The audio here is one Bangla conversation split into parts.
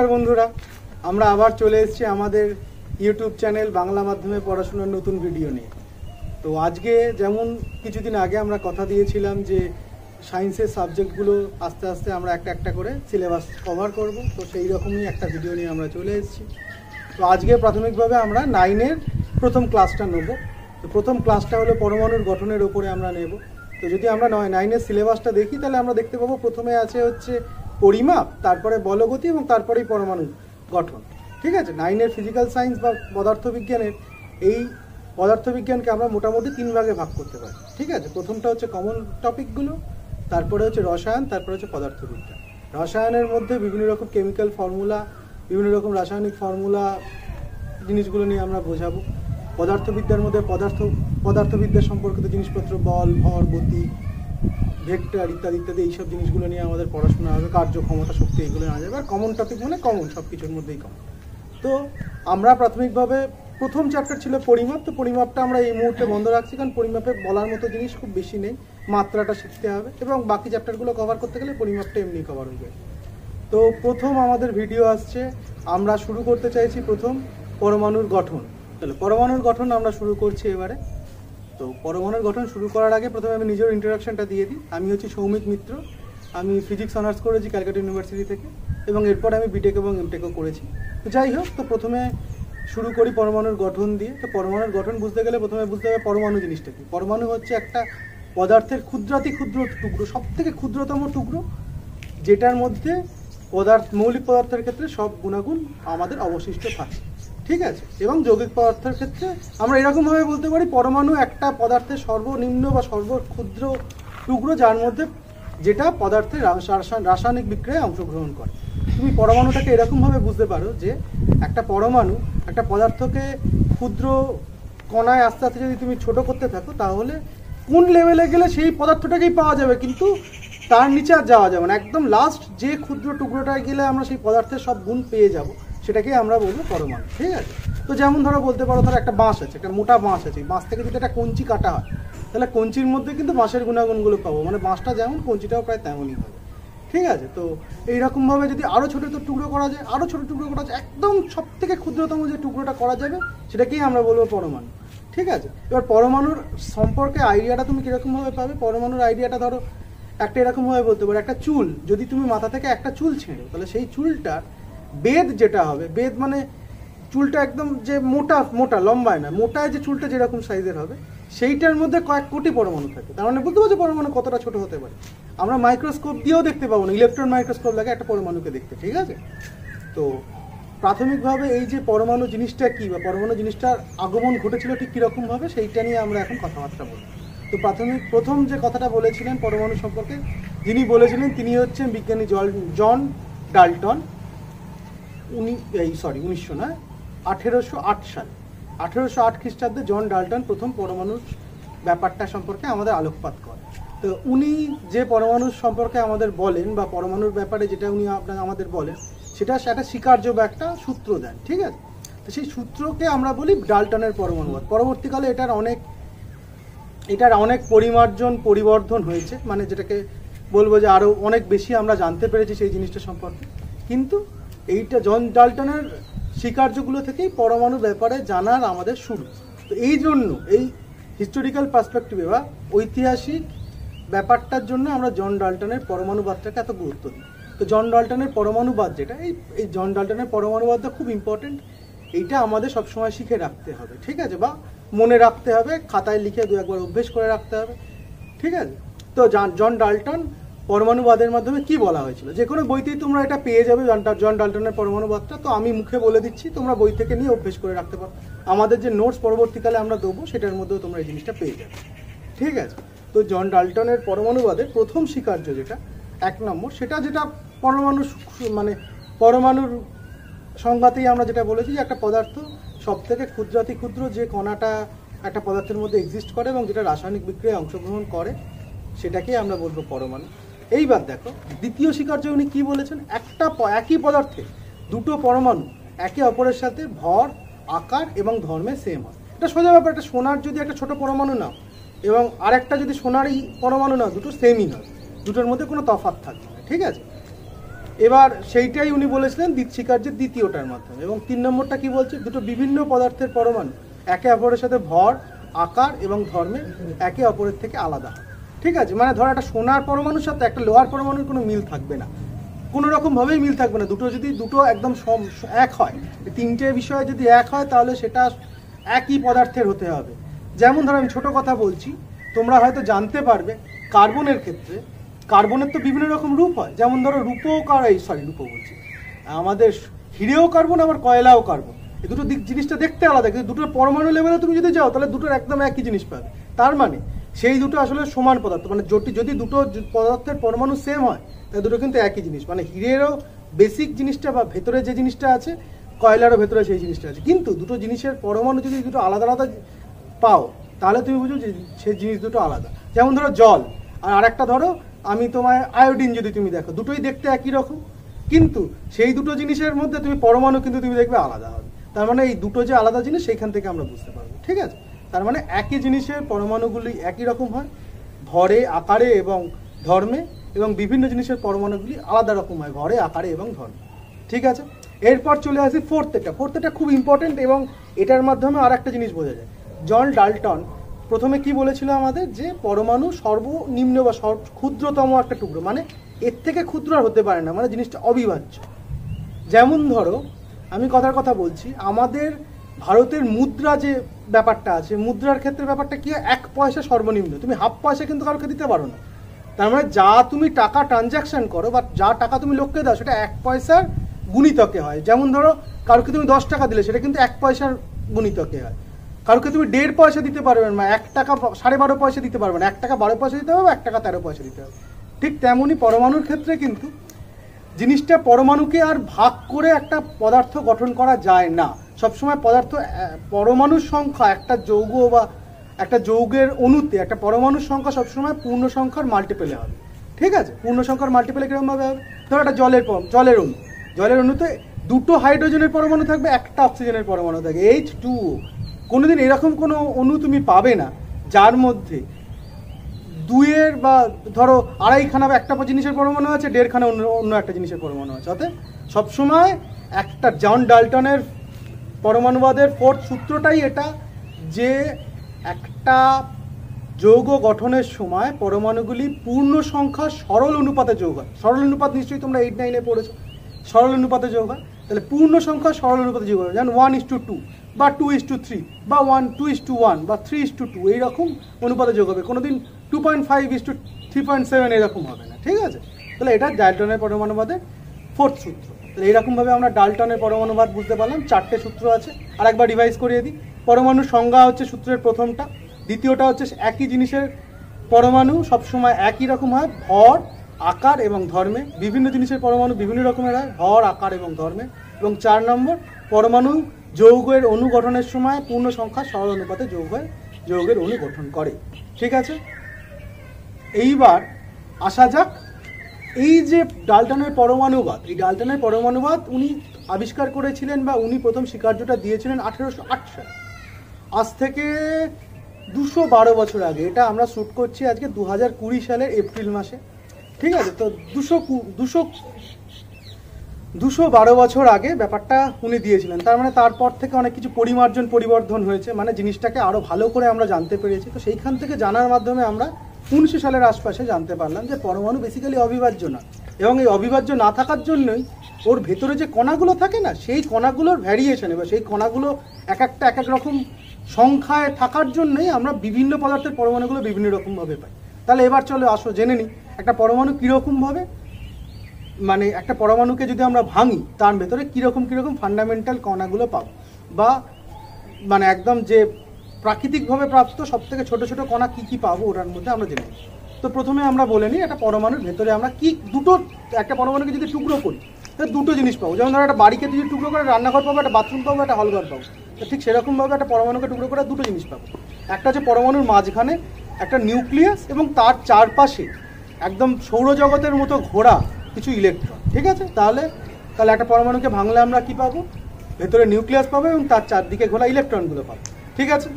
নমস্কার বন্ধুরা আমরা আবার চলে এসেছি আমাদের ইউটিউব চ্যানেল বাংলা মাধ্যমে পড়াশোনার নতুন ভিডিও নিয়ে তো আজকে যেমন কিছুদিন আগে আমরা কথা দিয়েছিলাম যে সায়েন্সের সাবজেক্টগুলো আস্তে আস্তে আমরা একটা একটা করে সিলেবাস কভার করব তো সেই রকমই একটা ভিডিও নিয়ে আমরা চলে এসেছি তো আজকে প্রাথমিকভাবে আমরা নাইনের প্রথম ক্লাসটা নেব তো প্রথম ক্লাসটা হলো পরমাণুর গঠনের ওপরে আমরা নেব তো যদি আমরা নয় নাইনের সিলেবাসটা দেখি তাহলে আমরা দেখতে পাবো প্রথমে আছে হচ্ছে পরিমাপ তারপরে বলগতি এবং তারপরেই পরমাণু গঠন ঠিক আছে নাইনের ফিজিক্যাল সায়েন্স বা পদার্থবিজ্ঞানের এই পদার্থবিজ্ঞানকে আমরা মোটামুটি তিন ভাগে ভাগ করতে পারি ঠিক আছে প্রথমটা হচ্ছে কমন টপিকগুলো তারপরে হচ্ছে রসায়ন তারপরে হচ্ছে পদার্থবিজ্ঞান রসায়নের মধ্যে বিভিন্ন রকম কেমিক্যাল ফর্মুলা বিভিন্ন রকম রাসায়নিক ফর্মুলা জিনিসগুলো নিয়ে আমরা বোঝাবো পদার্থবিদ্যার মধ্যে পদার্থ পদার্থবিদ্যা সম্পর্কিত জিনিসপত্র বল ভর গতি ভেক্টর ইত্যাদি ইত্যাদি এইসব জিনিসগুলো নিয়ে আমাদের পড়াশোনা হবে কার্যক্ষমতা শক্তি এগুলো নেওয়া যাবে আর কমন টপিক মানে কমন সব কিছুর মধ্যেই কমন তো আমরা প্রাথমিকভাবে প্রথম চ্যাপ্টার ছিল পরিমাপ তো পরিমাপটা আমরা এই মুহূর্তে বন্ধ রাখছি কারণ পরিমাপে বলার মতো জিনিস খুব বেশি নেই মাত্রাটা শিখতে হবে এবং বাকি চ্যাপ্টারগুলো কভার করতে গেলে পরিমাপটা এমনি কভার হয়ে যায় তো প্রথম আমাদের ভিডিও আসছে আমরা শুরু করতে চাইছি প্রথম পরমাণুর গঠন তাহলে পরমাণুর গঠন আমরা শুরু করছি এবারে তো পরমাণুর গঠন শুরু করার আগে প্রথমে আমি নিজের ইন্ট্রোডাকশনটা দিয়ে দিই আমি হচ্ছি সৌমিক মিত্র আমি ফিজিক্স অনার্স করেছি ক্যালকাটা ইউনিভার্সিটি থেকে এবং এরপর আমি বিটেক এবং এমটেকও করেছি তো যাই হোক তো প্রথমে শুরু করি পরমাণুর গঠন দিয়ে তো পরমাণুর গঠন বুঝতে গেলে প্রথমে বুঝতে হবে পরমাণু জিনিসটা কি পরমাণু হচ্ছে একটা পদার্থের ক্ষুদ্রাতি ক্ষুদ্র টুকরো সব থেকে ক্ষুদ্রতম টুকরো যেটার মধ্যে পদার্থ মৌলিক পদার্থের ক্ষেত্রে সব গুণাগুণ আমাদের অবশিষ্ট থাকে ঠিক আছে এবং যৌগিক পদার্থের ক্ষেত্রে আমরা এরকমভাবে বলতে পারি পরমাণু একটা পদার্থের সর্বনিম্ন বা সর্বক্ষুদ্র টুকরো যার মধ্যে যেটা পদার্থের রাসায়নিক বিক্রিয়ায় অংশগ্রহণ করে তুমি পরমাণুটাকে এরকমভাবে বুঝতে পারো যে একটা পরমাণু একটা পদার্থকে ক্ষুদ্র কণায় আস্তে আস্তে যদি তুমি ছোট করতে থাকো তাহলে কোন লেভেলে গেলে সেই পদার্থটাকেই পাওয়া যাবে কিন্তু তার নিচে আর যাওয়া যাবে না একদম লাস্ট যে ক্ষুদ্র টুকরোটায় গেলে আমরা সেই পদার্থের সব গুণ পেয়ে যাবো সেটাকে আমরা বলবো পরমাণু ঠিক আছে তো যেমন ধরো বলতে পারো ধরো একটা বাঁশ আছে একটা মোটা বাঁশ আছে বাঁশ থেকে যদি একটা কঞ্চি কাটা হয় তাহলে কঞ্চির মধ্যে কিন্তু বাঁশের গুণাগুণগুলো পাবো মানে বাঁশটা যেমন কঞ্চিটাও প্রায় তেমনই হবে ঠিক আছে তো এইরকমভাবে যদি আরও ছোটো ছোটো টুকরো করা যায় আরও ছোটো টুকরো করা যায় একদম সব থেকে ক্ষুদ্রতম যে টুকরোটা করা যাবে সেটাকেই আমরা বলবো পরমাণু ঠিক আছে এবার পরমাণুর সম্পর্কে আইডিয়াটা তুমি কীরকমভাবে পাবে পরমাণুর আইডিয়াটা ধরো একটা এরকমভাবে বলতে পারো একটা চুল যদি তুমি মাথা থেকে একটা চুল ছেঁড়ো তাহলে সেই চুলটার বেদ যেটা হবে বেদ মানে চুলটা একদম যে মোটা মোটা লম্বায় না মোটায় যে চুলটা যেরকম সাইজের হবে সেইটার মধ্যে কয়েক কোটি পরমাণু থাকে তার মানে বুঝতে পারছো পরমাণু কতটা ছোট হতে পারে আমরা মাইক্রোস্কোপ দিয়েও দেখতে পাবো না ইলেকট্রন মাইক্রোস্কোপ লাগে একটা পরমাণুকে দেখতে ঠিক আছে তো প্রাথমিকভাবে এই যে পরমাণু জিনিসটা কি বা পরমাণু জিনিসটার আগমন ঘটেছিল ঠিক কীরকমভাবে সেইটা নিয়ে আমরা এখন কথাবার্তা বলব তো প্রাথমিক প্রথম যে কথাটা বলেছিলেন পরমাণু সম্পর্কে যিনি বলেছিলেন তিনি হচ্ছেন বিজ্ঞানী জন ডাল্টন উনি এই সরি উনিশশো না আঠেরোশো আট সালে আঠেরোশো আট খ্রিস্টাব্দে জন ডাল্টন প্রথম পরমাণু ব্যাপারটা সম্পর্কে আমাদের আলোকপাত করে তো উনি যে পরমাণু সম্পর্কে আমাদের বলেন বা পরমাণুর ব্যাপারে যেটা উনি আপনাকে আমাদের বলেন সেটা একটা স্বীকার্য বা একটা সূত্র দেন ঠিক আছে তো সেই সূত্রকে আমরা বলি ডাল্টনের পরমাণুবাদ পরবর্তীকালে এটার অনেক এটার অনেক পরিমার্জন পরিবর্ধন হয়েছে মানে যেটাকে বলবো যে আরও অনেক বেশি আমরা জানতে পেরেছি সেই জিনিসটা সম্পর্কে কিন্তু এইটা জন ডাল্টনের স্বীকার্যগুলো থেকেই পরমাণু ব্যাপারে জানার আমাদের শুরু তো এই জন্য এই হিস্টোরিক্যাল পার্সপেক্টিভে বা ঐতিহাসিক ব্যাপারটার জন্য আমরা জন ডাল্টনের পরমাণুবাদটাকে এত গুরুত্ব দিই তো জন ডাল্টনের পরমাণুবাদ যেটা এই এই জন ডাল্টনের পরমাণুবাদটা খুব ইম্পর্টেন্ট এইটা আমাদের সবসময় শিখে রাখতে হবে ঠিক আছে বা মনে রাখতে হবে খাতায় লিখে দু একবার অভ্যেস করে রাখতে হবে ঠিক আছে তো জন ডাল্টন পরমাণুবাদের মাধ্যমে কি বলা হয়েছিল যে কোনো বইতেই তোমরা এটা পেয়ে যাবে জন ডাল্টনের পরমাণুবাদটা তো আমি মুখে বলে দিচ্ছি তোমরা বই থেকে নিয়ে অভ্যেস করে রাখতে পারো আমাদের যে নোটস পরবর্তীকালে আমরা দেবো সেটার মধ্যেও তোমরা এই জিনিসটা পেয়ে যাবে ঠিক আছে তো জন ডাল্টনের পরমাণুবাদের প্রথম স্বীকার্য যেটা এক নম্বর সেটা যেটা পরমাণু মানে পরমাণুর সংঘাতেই আমরা যেটা বলেছি যে একটা পদার্থ সব থেকে ক্ষুদ্রাতি ক্ষুদ্র যে কণাটা একটা পদার্থের মধ্যে এক্সিস্ট করে এবং যেটা রাসায়নিক বিক্রিয়ায় অংশগ্রহণ করে সেটাকেই আমরা বলবো পরমাণু এইবার দেখো দ্বিতীয় শিকার্য উনি কি বলেছেন একটা একই পদার্থে দুটো পরমাণু একে অপরের সাথে ভর আকার এবং ধর্মে সেম হয় এটা সোজা ব্যাপার একটা সোনার যদি একটা ছোট পরমাণু নাও এবং আরেকটা যদি সোনারই পরমাণু নাও দুটো সেমই হয় দুটোর মধ্যে কোনো তফাত থাকবে না ঠিক আছে এবার সেইটাই উনি বলেছিলেন শিকার্যের দ্বিতীয়টার মাধ্যমে এবং তিন নম্বরটা কি বলছে দুটো বিভিন্ন পদার্থের পরমাণু একে অপরের সাথে ভর আকার এবং ধর্মে একে অপরের থেকে আলাদা হয় ঠিক আছে মানে ধরো একটা সোনার পরমাণুর সাথে একটা লোহার পরমাণুর কোনো মিল থাকবে না কোনো রকমভাবেই মিল থাকবে না দুটো যদি দুটো একদম এক হয় তিনটে বিষয়ে যদি এক হয় তাহলে সেটা একই পদার্থের হতে হবে যেমন ধরো আমি ছোটো কথা বলছি তোমরা হয়তো জানতে পারবে কার্বনের ক্ষেত্রে কার্বনের তো বিভিন্ন রকম রূপ হয় যেমন ধরো রূপও কার এই সরি রূপো বলছি আমাদের হিরেও কার্বন আবার কয়লাও কার্বন এই দুটো দিক জিনিসটা দেখতে আলাদা কিন্তু দুটোর পরমাণু লেভেলে তুমি যদি যাও তাহলে দুটোর একদম একই জিনিস পাবে তার মানে সেই দুটো আসলে সমান পদার্থ মানে জটি যদি দুটো পদার্থের পরমাণু সেম হয় তাহলে দুটো কিন্তু একই জিনিস মানে হিরেরও বেসিক জিনিসটা বা ভেতরে যে জিনিসটা আছে কয়লারও ভেতরে সেই জিনিসটা আছে কিন্তু দুটো জিনিসের পরমাণু যদি দুটো আলাদা আলাদা পাও তাহলে তুমি বুঝো যে সেই জিনিস দুটো আলাদা যেমন ধরো জল আর আরেকটা ধরো আমি তোমার আয়োডিন যদি তুমি দেখো দুটোই দেখতে একই রকম কিন্তু সেই দুটো জিনিসের মধ্যে তুমি পরমাণু কিন্তু তুমি দেখবে আলাদা হবে তার মানে এই দুটো যে আলাদা জিনিস সেইখান থেকে আমরা বুঝতে পারবো ঠিক আছে তার মানে একই জিনিসের পরমাণুগুলি একই রকম হয় ভরে আকারে এবং ধর্মে এবং বিভিন্ন জিনিসের পরমাণুগুলি আলাদা রকম হয় ঘরে আকারে এবং ধর্মে ঠিক আছে এরপর চলে আসি ফোর্থ এটা ফোর্থ এটা খুব ইম্পর্টেন্ট এবং এটার মাধ্যমে আর একটা জিনিস বোঝা যায় জন ডালটন প্রথমে কি বলেছিল আমাদের যে পরমাণু সর্বনিম্ন বা ক্ষুদ্রতম একটা টুকরো মানে এর থেকে ক্ষুদ্র আর হতে পারে না মানে জিনিসটা অবিভাজ্য যেমন ধরো আমি কথার কথা বলছি আমাদের ভারতের মুদ্রা যে ব্যাপারটা আছে মুদ্রার ক্ষেত্রে ব্যাপারটা কি এক পয়সা সর্বনিম্ন তুমি হাফ পয়সা কিন্তু কারোকে দিতে পারো না তার মানে যা তুমি টাকা ট্রানজ্যাকশন করো বা যা টাকা তুমি লোককে দাও সেটা এক পয়সার গুণিতকে হয় যেমন ধরো কারোকে তুমি দশ টাকা দিলে সেটা কিন্তু এক পয়সার গুণিতকে হয় কারোকে তুমি দেড় পয়সা দিতে পারবে না এক টাকা সাড়ে বারো পয়সা দিতে পারবে না এক টাকা বারো পয়সা দিতে হবে এক টাকা তেরো পয়সা দিতে হবে ঠিক তেমনই পরমাণুর ক্ষেত্রে কিন্তু জিনিসটা পরমাণুকে আর ভাগ করে একটা পদার্থ গঠন করা যায় না সবসময় পদার্থ পরমাণুর সংখ্যা একটা যৌগ বা একটা যৌগের অণুতে একটা পরমাণুর সংখ্যা সবসময় পূর্ণ সংখ্যার মাল্টিপেলে হবে ঠিক আছে পূর্ণ সংখ্যার মাল্টিপেলে কীরকমভাবে হবে ধরো একটা জলের জলের অণু জলের অণুতে দুটো হাইড্রোজেনের পরমাণু থাকবে একটা অক্সিজেনের পরমাণু থাকবে এইচ টু কোনোদিন এরকম কোনো অণু তুমি পাবে না যার মধ্যে দুইয়ের বা ধরো আড়াইখানা বা একটা জিনিসের পরমাণু আছে দেড়খানা অন্য অন্য একটা জিনিসের পরমাণু আছে অর্থাৎ সবসময় একটা জন ডাল্টনের পরমাণুবাদের ফোর্থ সূত্রটাই এটা যে একটা যৌগ গঠনের সময় পরমাণুগুলি পূর্ণ সংখ্যা সরল অনুপাতে যোগ হয় সরল অনুপাত নিশ্চয়ই তোমরা এইট নাইনে পড়েছো সরল অনুপাতে যোগ হয় তাহলে পূর্ণ সংখ্যা সরল অনুপাতে যোগ হয় যেমন ওয়ান ইস টু টু বা টু ইস টু থ্রি বা one two is to one বা থ্রি ইস টু টু এইরকম অনুপাতে যোগ হবে কোনো দিন two point five is to three point seven এরকম হবে না ঠিক আছে তাহলে এটা ডায়টনের পরমাণুবাদের ফোর্থ সূত্র এইরকমভাবে আমরা ডালটনের পরমাণুবাদ বুঝতে পারলাম চারটে সূত্র আছে আর একবার রিভাইজ করিয়ে দিই পরমাণু সংজ্ঞা হচ্ছে সূত্রের প্রথমটা দ্বিতীয়টা হচ্ছে একই জিনিসের পরমাণু সবসময় একই রকম হয় ভর আকার এবং ধর্মে বিভিন্ন জিনিসের পরমাণু বিভিন্ন রকমের হয় ভর আকার এবং ধর্মে এবং চার নম্বর পরমাণু যৌগের অনুগঠনের সময় পূর্ণ সংখ্যা সরল অনুপাতে যৌগের যৌগের অনুগঠন করে ঠিক আছে এইবার আসা যাক এই যে ডালটানের পরমাণুবাদ এই ডালটানের পরমাণুবাদ উনি আবিষ্কার করেছিলেন বা উনি প্রথম স্বীকার্যটা দিয়েছিলেন আঠেরোশো আট সালে আজ থেকে দুশো বারো বছর আগে এটা আমরা শ্যুট করছি আজকে দু হাজার কুড়ি সালের এপ্রিল মাসে ঠিক আছে তো দুশো দুশো দুশো বারো বছর আগে ব্যাপারটা উনি দিয়েছিলেন তার মানে তারপর থেকে অনেক কিছু পরিমার্জন পরিবর্ধন হয়েছে মানে জিনিসটাকে আরও ভালো করে আমরা জানতে পেরেছি তো সেইখান থেকে জানার মাধ্যমে আমরা উনিশশো সালের আশপাশে জানতে পারলাম যে পরমাণু বেসিক্যালি অবিভাজ্য না এবং এই অবিভাজ্য না থাকার জন্যই ওর ভেতরে যে কণাগুলো থাকে না সেই কণাগুলোর ভ্যারিয়েশনে বা সেই কণাগুলো এক একটা এক এক রকম সংখ্যায় থাকার জন্যই আমরা বিভিন্ন পদার্থের পরমাণুগুলো বিভিন্ন রকমভাবে পাই তাহলে এবার চলে আসো জেনে নিই একটা পরমাণু কীরকমভাবে মানে একটা পরমাণুকে যদি আমরা ভাঙি তার ভেতরে কীরকম কীরকম ফান্ডামেন্টাল কণাগুলো পাব বা মানে একদম যে প্রাকৃতিকভাবে প্রাপ্ত সব থেকে ছোটো ছোটো কণা কী কী পাবো ওটার মধ্যে আমরা জেনে তো প্রথমে আমরা বলে নিই একটা পরমাণুর ভেতরে আমরা কি দুটো একটা পরমাণুকে যদি টুকরো করি তাহলে দুটো জিনিস পাবো যেমন ধরো একটা বাড়িকে যদি টুকরো করে রান্নাঘর পাবো একটা বাথরুম পাবো একটা হলঘর পাবো তো ঠিক সেরকমভাবে একটা পরমাণুকে টুকরো করে দুটো জিনিস পাবো একটা হচ্ছে পরমাণুর মাঝখানে একটা নিউক্লিয়াস এবং তার চারপাশে একদম সৌরজগতের মতো ঘোরা কিছু ইলেকট্রন ঠিক আছে তাহলে তাহলে একটা পরমাণুকে ভাঙলে আমরা কি পাবো ভেতরে নিউক্লিয়াস পাবো এবং তার চারদিকে ঘোরা ইলেকট্রনগুলো পাবো ঠিক আছে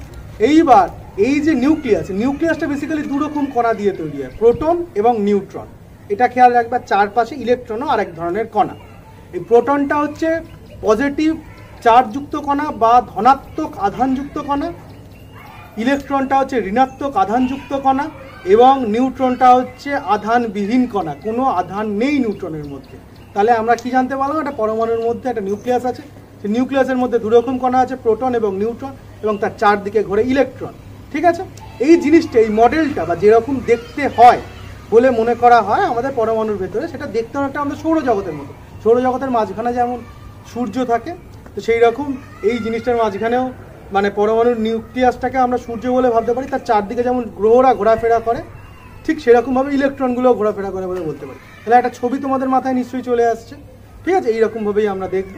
এইবার এই যে নিউক্লিয়াস নিউক্লিয়াসটা বেসিক্যালি দুরকম কণা দিয়ে তৈরি হয় প্রোটন এবং নিউট্রন এটা খেয়াল রাখবার চারপাশে ইলেকট্রনও আরেক ধরনের কণা এই প্রোটনটা হচ্ছে পজিটিভ চার্জযুক্ত কণা বা ধনাত্মক আধানযুক্ত কণা ইলেকট্রনটা হচ্ছে ঋণাত্মক আধানযুক্ত কণা এবং নিউট্রনটা হচ্ছে আধানবিহীন কণা কোনো আধান নেই নিউট্রনের মধ্যে তাহলে আমরা কি জানতে পারলাম একটা পরমাণুর মধ্যে একটা নিউক্লিয়াস আছে সেই নিউক্লিয়াসের মধ্যে দুরকম কণা আছে প্রোটন এবং নিউট্রন এবং তার চারদিকে ঘোরে ইলেকট্রন ঠিক আছে এই জিনিসটা এই মডেলটা বা যেরকম দেখতে হয় বলে মনে করা হয় আমাদের পরমাণুর ভেতরে সেটা দেখতে একটা আমাদের সৌরজগতের মতো সৌরজগতের মাঝখানে যেমন সূর্য থাকে তো সেই রকম এই জিনিসটার মাঝখানেও মানে পরমাণুর নিউক্লিয়াসটাকে আমরা সূর্য বলে ভাবতে পারি তার চারদিকে যেমন গ্রহরা ঘোরাফেরা করে ঠিক সেরকমভাবে ইলেকট্রনগুলোও ঘোরাফেরা করে বলে বলতে পারি তাহলে একটা ছবি তোমাদের মাথায় নিশ্চয়ই চলে আসছে ঠিক আছে এইরকমভাবেই আমরা দেখবো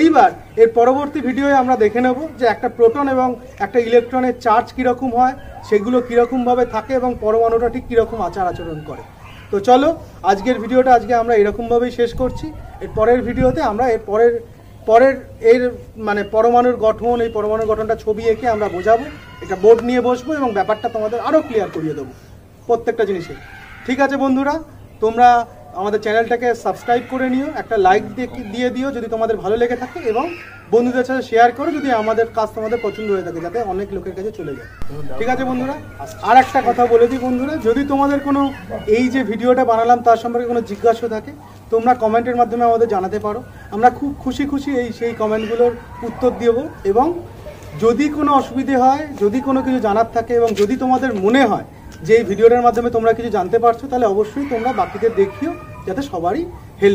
এইবার এর পরবর্তী ভিডিওয়ে আমরা দেখে নেব যে একটা প্রোটন এবং একটা ইলেকট্রনের চার্জ কীরকম হয় সেগুলো কীরকমভাবে থাকে এবং পরমাণুটা ঠিক কীরকম আচার আচরণ করে তো চলো আজকের ভিডিওটা আজকে আমরা এরকমভাবেই শেষ করছি এর পরের ভিডিওতে আমরা এর পরের পরের এর মানে পরমাণুর গঠন এই পরমাণুর গঠনটা ছবি এঁকে আমরা বোঝাবো এটা বোর্ড নিয়ে বসবো এবং ব্যাপারটা তোমাদের আরও ক্লিয়ার করিয়ে দেবো প্রত্যেকটা জিনিসে ঠিক আছে বন্ধুরা তোমরা আমাদের চ্যানেলটাকে সাবস্ক্রাইব করে নিও একটা লাইক দিয়ে দিও যদি তোমাদের ভালো লেগে থাকে এবং বন্ধুদের সাথে শেয়ার করো যদি আমাদের কাজ তোমাদের পছন্দ হয়ে থাকে যাতে অনেক লোকের কাছে চলে যায় ঠিক আছে বন্ধুরা আর একটা কথা বলে দিই বন্ধুরা যদি তোমাদের কোনো এই যে ভিডিওটা বানালাম তার সম্পর্কে কোনো জিজ্ঞাসা থাকে তোমরা কমেন্টের মাধ্যমে আমাদের জানাতে পারো আমরা খুব খুশি খুশি এই সেই কমেন্টগুলোর উত্তর দেব এবং যদি কোনো অসুবিধে হয় যদি কোনো কিছু জানার থাকে এবং যদি তোমাদের মনে হয় যে এই ভিডিওটার মাধ্যমে তোমরা কিছু জানতে পারছো তাহলে অবশ্যই তোমরা বাকিদের দেখিও যাতে সবারই হেল্প